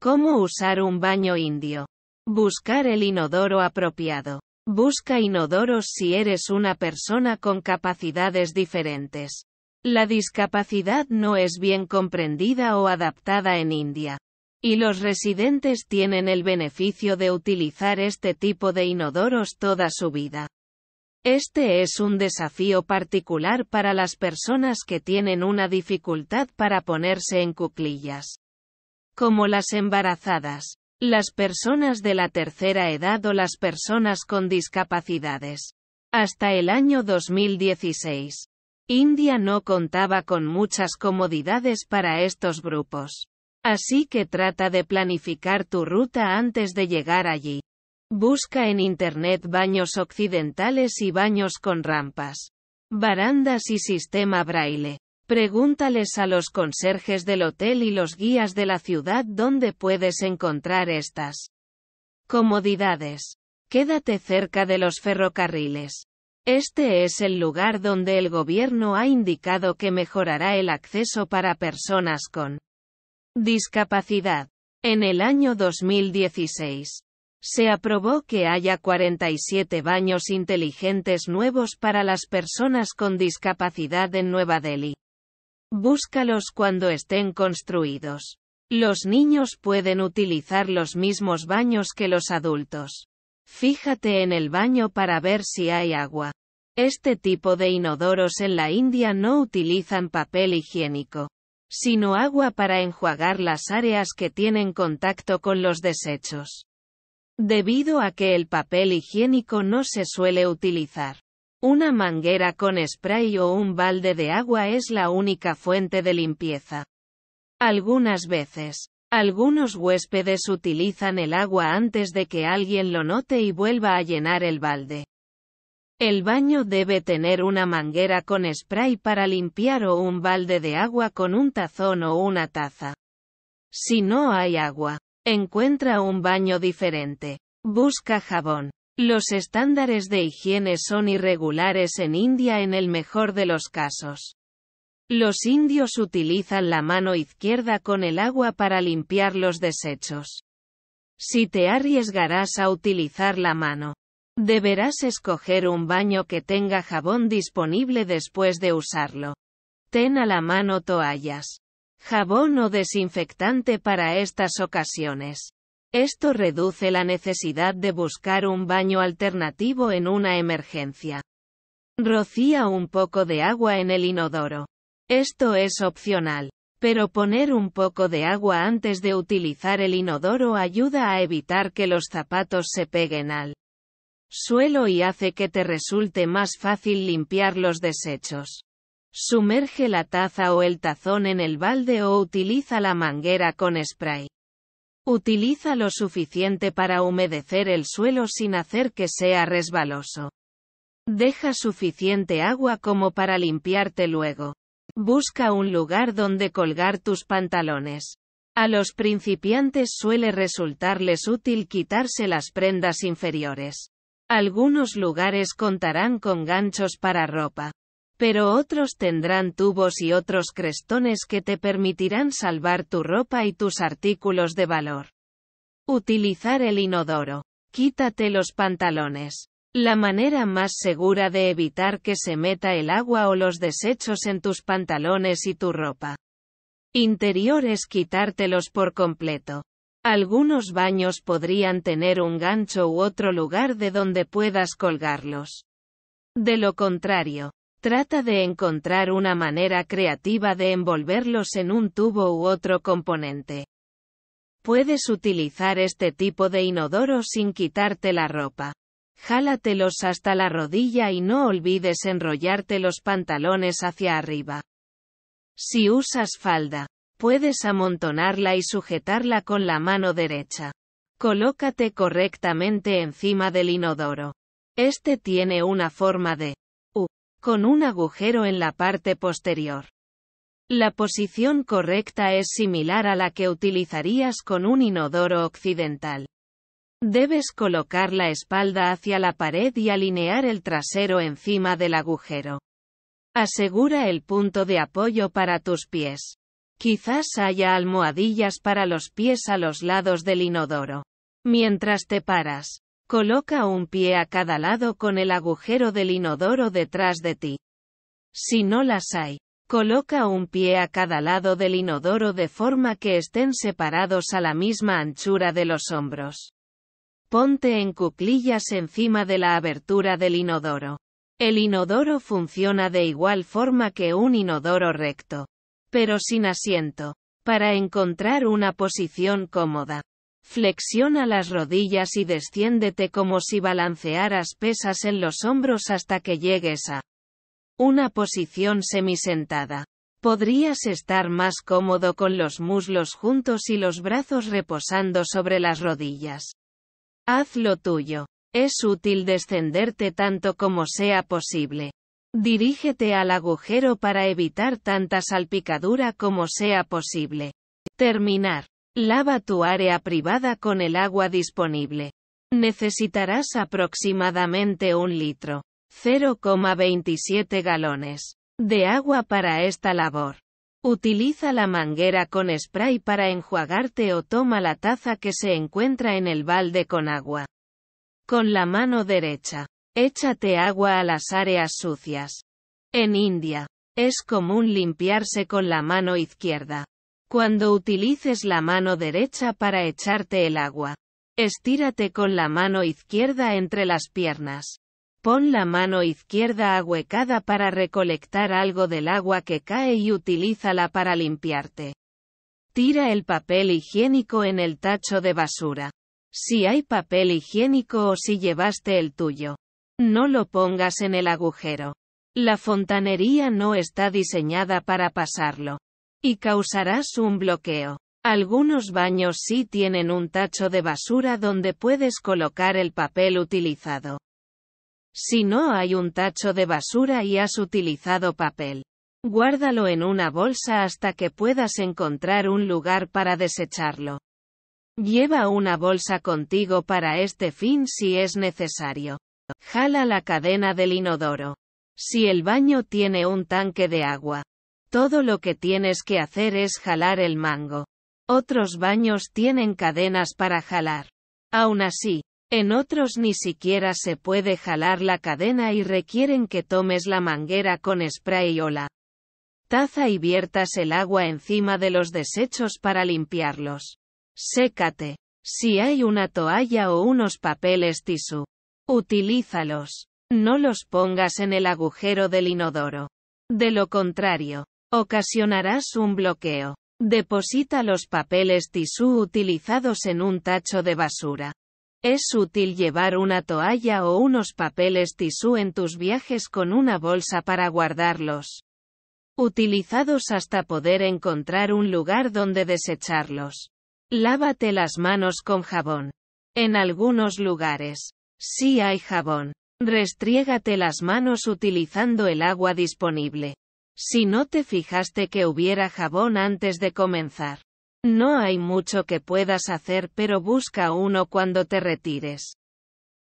Cómo usar un baño indio. Buscar el inodoro apropiado. Busca inodoros si eres una persona con capacidades diferentes. La discapacidad no es bien comprendida o adaptada en India. Y los residentes tienen el beneficio de utilizar este tipo de inodoros toda su vida. Este es un desafío particular para las personas que tienen una dificultad para ponerse en cuclillas como las embarazadas, las personas de la tercera edad o las personas con discapacidades. Hasta el año 2016, India no contaba con muchas comodidades para estos grupos. Así que trata de planificar tu ruta antes de llegar allí. Busca en Internet baños occidentales y baños con rampas, barandas y sistema braille. Pregúntales a los conserjes del hotel y los guías de la ciudad dónde puedes encontrar estas comodidades. Quédate cerca de los ferrocarriles. Este es el lugar donde el gobierno ha indicado que mejorará el acceso para personas con discapacidad. En el año 2016, se aprobó que haya 47 baños inteligentes nuevos para las personas con discapacidad en Nueva Delhi. Búscalos cuando estén construidos. Los niños pueden utilizar los mismos baños que los adultos. Fíjate en el baño para ver si hay agua. Este tipo de inodoros en la India no utilizan papel higiénico, sino agua para enjuagar las áreas que tienen contacto con los desechos. Debido a que el papel higiénico no se suele utilizar. Una manguera con spray o un balde de agua es la única fuente de limpieza. Algunas veces, algunos huéspedes utilizan el agua antes de que alguien lo note y vuelva a llenar el balde. El baño debe tener una manguera con spray para limpiar o un balde de agua con un tazón o una taza. Si no hay agua, encuentra un baño diferente. Busca jabón, los estándares de higiene son irregulares en India en el mejor de los casos. Los indios utilizan la mano izquierda con el agua para limpiar los desechos. Si te arriesgarás a utilizar la mano, deberás escoger un baño que tenga jabón disponible después de usarlo. Ten a la mano toallas, jabón o desinfectante para estas ocasiones. Esto reduce la necesidad de buscar un baño alternativo en una emergencia. Rocía un poco de agua en el inodoro. Esto es opcional. Pero poner un poco de agua antes de utilizar el inodoro ayuda a evitar que los zapatos se peguen al suelo y hace que te resulte más fácil limpiar los desechos. Sumerge la taza o el tazón en el balde o utiliza la manguera con spray. Utiliza lo suficiente para humedecer el suelo sin hacer que sea resbaloso. Deja suficiente agua como para limpiarte luego. Busca un lugar donde colgar tus pantalones. A los principiantes suele resultarles útil quitarse las prendas inferiores. Algunos lugares contarán con ganchos para ropa. Pero otros tendrán tubos y otros crestones que te permitirán salvar tu ropa y tus artículos de valor. Utilizar el inodoro. Quítate los pantalones. La manera más segura de evitar que se meta el agua o los desechos en tus pantalones y tu ropa interior es quitártelos por completo. Algunos baños podrían tener un gancho u otro lugar de donde puedas colgarlos. De lo contrario, Trata de encontrar una manera creativa de envolverlos en un tubo u otro componente. Puedes utilizar este tipo de inodoro sin quitarte la ropa. Jálatelos hasta la rodilla y no olvides enrollarte los pantalones hacia arriba. Si usas falda, puedes amontonarla y sujetarla con la mano derecha. Colócate correctamente encima del inodoro. Este tiene una forma de con un agujero en la parte posterior. La posición correcta es similar a la que utilizarías con un inodoro occidental. Debes colocar la espalda hacia la pared y alinear el trasero encima del agujero. Asegura el punto de apoyo para tus pies. Quizás haya almohadillas para los pies a los lados del inodoro. Mientras te paras, Coloca un pie a cada lado con el agujero del inodoro detrás de ti. Si no las hay, coloca un pie a cada lado del inodoro de forma que estén separados a la misma anchura de los hombros. Ponte en cuclillas encima de la abertura del inodoro. El inodoro funciona de igual forma que un inodoro recto, pero sin asiento, para encontrar una posición cómoda. Flexiona las rodillas y desciéndete como si balancearas pesas en los hombros hasta que llegues a una posición semisentada. Podrías estar más cómodo con los muslos juntos y los brazos reposando sobre las rodillas. Haz lo tuyo. Es útil descenderte tanto como sea posible. Dirígete al agujero para evitar tanta salpicadura como sea posible. Terminar. Lava tu área privada con el agua disponible. Necesitarás aproximadamente un litro, 0,27 galones, de agua para esta labor. Utiliza la manguera con spray para enjuagarte o toma la taza que se encuentra en el balde con agua. Con la mano derecha, échate agua a las áreas sucias. En India, es común limpiarse con la mano izquierda. Cuando utilices la mano derecha para echarte el agua, estírate con la mano izquierda entre las piernas. Pon la mano izquierda ahuecada para recolectar algo del agua que cae y utilízala para limpiarte. Tira el papel higiénico en el tacho de basura. Si hay papel higiénico o si llevaste el tuyo, no lo pongas en el agujero. La fontanería no está diseñada para pasarlo y causarás un bloqueo. Algunos baños sí tienen un tacho de basura donde puedes colocar el papel utilizado. Si no hay un tacho de basura y has utilizado papel, guárdalo en una bolsa hasta que puedas encontrar un lugar para desecharlo. Lleva una bolsa contigo para este fin si es necesario. Jala la cadena del inodoro. Si el baño tiene un tanque de agua, todo lo que tienes que hacer es jalar el mango. Otros baños tienen cadenas para jalar. Aún así, en otros ni siquiera se puede jalar la cadena y requieren que tomes la manguera con spray o la taza y viertas el agua encima de los desechos para limpiarlos. Sécate. Si hay una toalla o unos papeles tisú, utilízalos. No los pongas en el agujero del inodoro. De lo contrario, Ocasionarás un bloqueo. Deposita los papeles tisú utilizados en un tacho de basura. Es útil llevar una toalla o unos papeles tisú en tus viajes con una bolsa para guardarlos. Utilizados hasta poder encontrar un lugar donde desecharlos. Lávate las manos con jabón. En algunos lugares, si hay jabón, restriégate las manos utilizando el agua disponible. Si no te fijaste que hubiera jabón antes de comenzar. No hay mucho que puedas hacer pero busca uno cuando te retires.